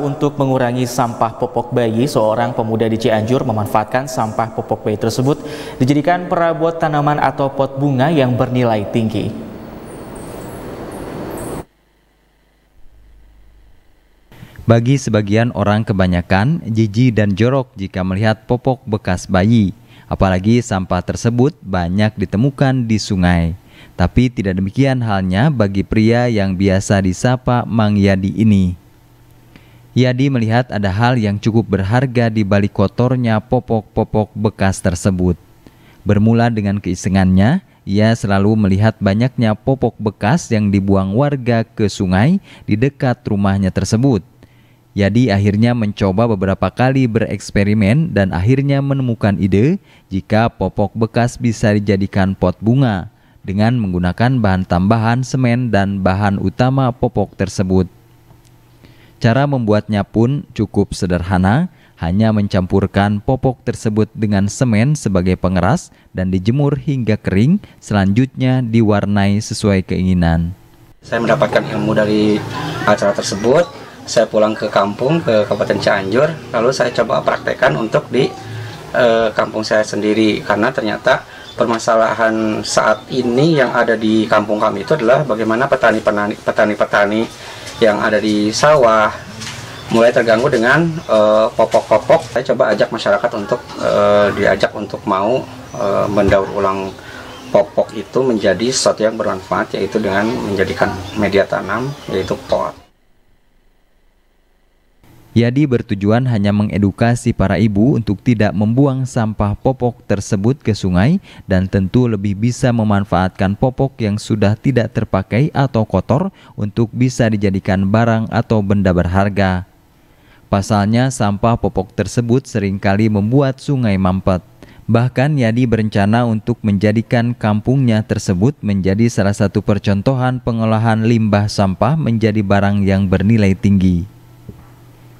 Untuk mengurangi sampah popok bayi, seorang pemuda di Cianjur memanfaatkan sampah popok bayi tersebut dijadikan perabot tanaman atau pot bunga yang bernilai tinggi. Bagi sebagian orang kebanyakan, jijik dan jorok jika melihat popok bekas bayi. Apalagi sampah tersebut banyak ditemukan di sungai. Tapi tidak demikian halnya bagi pria yang biasa disapa Mang Yadi ini. Yadi melihat ada hal yang cukup berharga di balik kotornya popok-popok bekas tersebut. Bermula dengan keisengannya, ia selalu melihat banyaknya popok bekas yang dibuang warga ke sungai di dekat rumahnya tersebut. Yadi akhirnya mencoba beberapa kali bereksperimen dan akhirnya menemukan ide jika popok bekas bisa dijadikan pot bunga dengan menggunakan bahan tambahan semen dan bahan utama popok tersebut. Cara membuatnya pun cukup sederhana, hanya mencampurkan popok tersebut dengan semen sebagai pengeras dan dijemur hingga kering, selanjutnya diwarnai sesuai keinginan. Saya mendapatkan ilmu dari acara tersebut, saya pulang ke kampung, ke Kabupaten Cianjur, lalu saya coba praktekkan untuk di e, kampung saya sendiri, karena ternyata permasalahan saat ini yang ada di kampung kami itu adalah bagaimana petani-petani yang ada di sawah mulai terganggu dengan eh, popok-popok. Uh, Saya coba ajak masyarakat untuk uh, diajak untuk mau uh, mendaur ulang popok itu menjadi sesuatu yang bermanfaat yaitu dengan menjadikan media tanam yaitu pot. Yadi bertujuan hanya mengedukasi para ibu untuk tidak membuang sampah popok tersebut ke sungai dan tentu lebih bisa memanfaatkan popok yang sudah tidak terpakai atau kotor untuk bisa dijadikan barang atau benda berharga. Pasalnya sampah popok tersebut seringkali membuat sungai mampet. Bahkan Yadi berencana untuk menjadikan kampungnya tersebut menjadi salah satu percontohan pengolahan limbah sampah menjadi barang yang bernilai tinggi.